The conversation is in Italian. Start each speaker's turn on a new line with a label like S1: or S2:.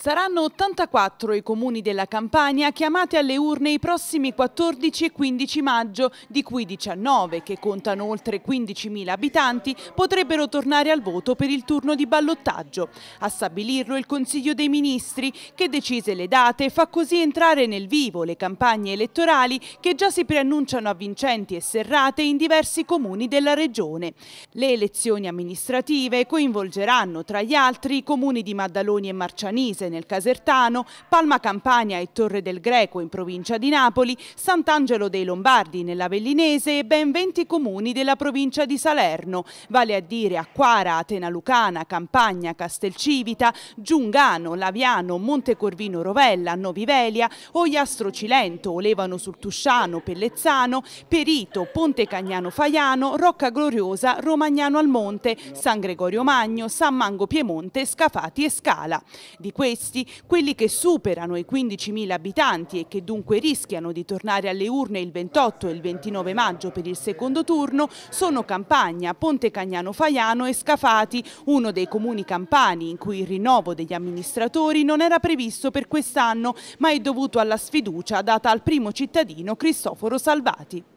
S1: Saranno 84 i comuni della Campania chiamati alle urne i prossimi 14 e 15 maggio, di cui 19, che contano oltre 15.000 abitanti, potrebbero tornare al voto per il turno di ballottaggio. A stabilirlo il Consiglio dei Ministri, che decise le date fa così entrare nel vivo le campagne elettorali che già si preannunciano avvincenti e serrate in diversi comuni della regione. Le elezioni amministrative coinvolgeranno tra gli altri i comuni di Maddaloni e Marcianise, nel Casertano, Palma Campania e Torre del Greco in provincia di Napoli, Sant'Angelo dei Lombardi nell'Avellinese e ben 20 comuni della provincia di Salerno, vale a dire Acquara, Atena Lucana, Campagna, Castelcivita, Giungano, Laviano, Montecorvino Rovella, Novivelia, Oiastro Cilento, Olevano sul Tusciano, Pellezzano, Perito, Ponte Cagnano Faiano, Rocca Gloriosa, Romagnano al Monte, San Gregorio Magno, San Mango Piemonte, Scafati e Scala. Di questi questi quelli che superano i 15.000 abitanti e che dunque rischiano di tornare alle urne il 28 e il 29 maggio per il secondo turno sono Campagna, Ponte Cagnano Faiano e Scafati, uno dei comuni campani in cui il rinnovo degli amministratori non era previsto per quest'anno ma è dovuto alla sfiducia data al primo cittadino Cristoforo Salvati.